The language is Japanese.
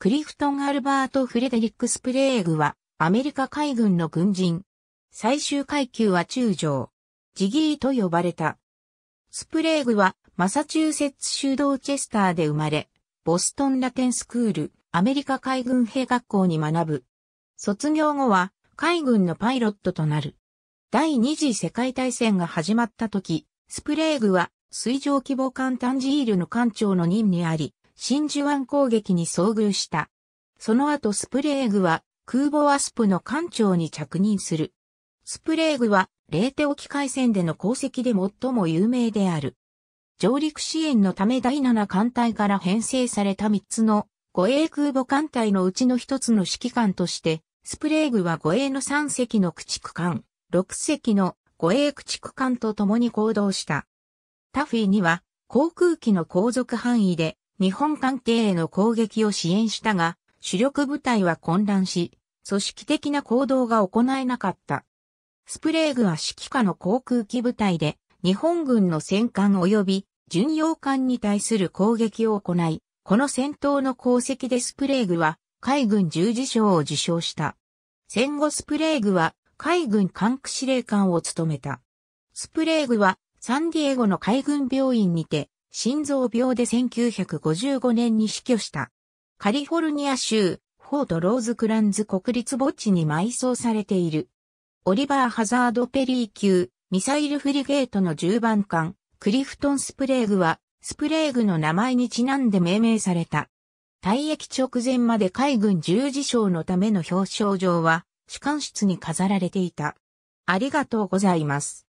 クリフトン・アルバート・フレデリック・スプレーグは、アメリカ海軍の軍人。最終階級は中将。ジギーと呼ばれた。スプレーグは、マサチューセッツ州ドーチェスターで生まれ、ボストンラテンスクール、アメリカ海軍兵学校に学ぶ。卒業後は、海軍のパイロットとなる。第二次世界大戦が始まった時、スプレーグは水上規模艦タンジールの艦長の任にあり、真珠湾攻撃に遭遇した。その後スプレーグは空母アスプの艦長に着任する。スプレーグはレーテ沖海戦での功績で最も有名である。上陸支援のため第7艦隊から編成された3つの護衛空母艦隊のうちの1つの指揮官として、スプレーグは護衛の3隻の駆逐艦、6隻の護衛駆逐艦と共に行動した。タフィーには航空機の航続範囲で日本関係への攻撃を支援したが、主力部隊は混乱し、組織的な行動が行えなかった。スプレーグは指揮下の航空機部隊で、日本軍の戦艦及び巡洋艦に対する攻撃を行い、この戦闘の功績でスプレーグは海軍十字章を受章した。戦後スプレーグは海軍管区司令官を務めた。スプレーグはサンディエゴの海軍病院にて心臓病で1955年に死去した。カリフォルニア州、フォート・ローズ・クランズ国立墓地に埋葬されている。オリバー・ハザード・ペリー級、ミサイルフリゲートの10番艦、クリフトン・スプレーグは、スプレーグの名前にちなんで命名された。退役直前まで海軍十字章のための表彰状は、主管室に飾られていた。ありがとうございます。